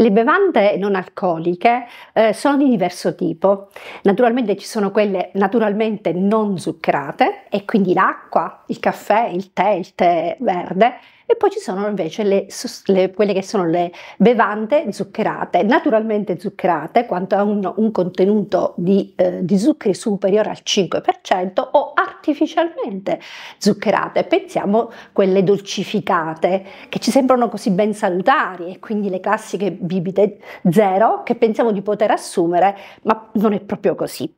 Le bevande non alcoliche eh, sono di diverso tipo. Naturalmente ci sono quelle naturalmente non zuccherate e quindi l'acqua, il caffè, il tè, il tè verde e poi ci sono invece le, le, quelle che sono le bevande zuccherate, naturalmente zuccherate quanto a un, un contenuto di, eh, di, zuccheri superiore al 5% o artificiali artificialmente zuccherate, pensiamo quelle dolcificate che ci sembrano così ben salutari e quindi le classiche bibite zero che pensiamo di poter assumere, ma non è proprio così.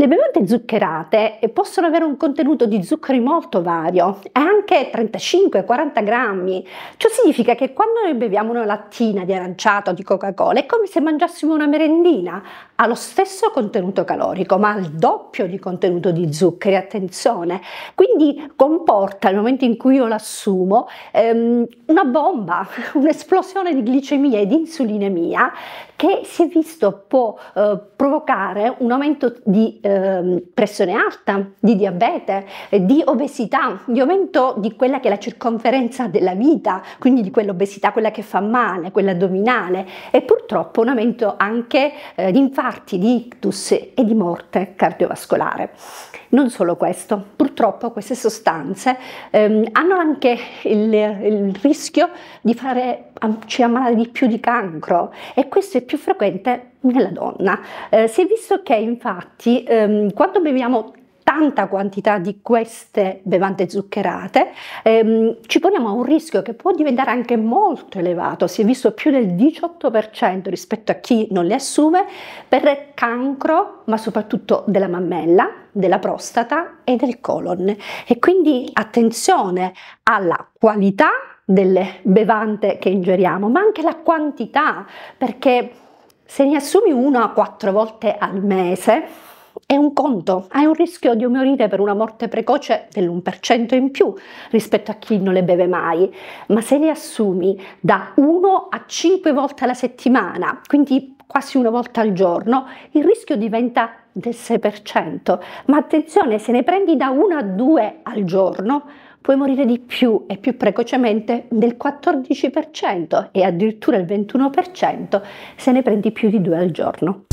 Le bevande zuccherate possono avere un contenuto di zuccheri molto vario, anche 35-40 grammi. Ciò significa che quando noi beviamo una lattina di aranciato o di Coca-Cola è come se mangiassimo una merendina, ha lo stesso contenuto calorico, ma ha il doppio di contenuto di zuccheri, attenzione. Quindi comporta, nel momento in cui io l'assumo, ehm, una bomba, un'esplosione di glicemia e di insulinemia che si è visto può eh, provocare un aumento di eh, Ehm, pressione alta, di diabete, eh, di obesità, di aumento di quella che è la circonferenza della vita, quindi di quell'obesità, quella che fa male, quella addominale e purtroppo un aumento anche eh, di infarti, di ictus e di morte cardiovascolare. Non solo questo, purtroppo queste sostanze ehm, hanno anche il, il rischio di farci ammalare di più di cancro e questo è più frequente nella donna. Eh, si è visto che infatti ehm, quando beviamo tanta quantità di queste bevande zuccherate, ehm, ci poniamo a un rischio che può diventare anche molto elevato, si è visto più del 18% rispetto a chi non le assume, per cancro, ma soprattutto della mammella, della prostata e del colon. E quindi attenzione alla qualità delle bevande che ingeriamo, ma anche la quantità, perché se ne assumi una o quattro volte al mese, è un conto, hai un rischio di morire per una morte precoce dell'1% in più rispetto a chi non le beve mai, ma se ne assumi da 1 a 5 volte alla settimana, quindi quasi una volta al giorno, il rischio diventa del 6%, ma attenzione, se ne prendi da 1 a 2 al giorno, puoi morire di più e più precocemente del 14% e addirittura il 21% se ne prendi più di due al giorno.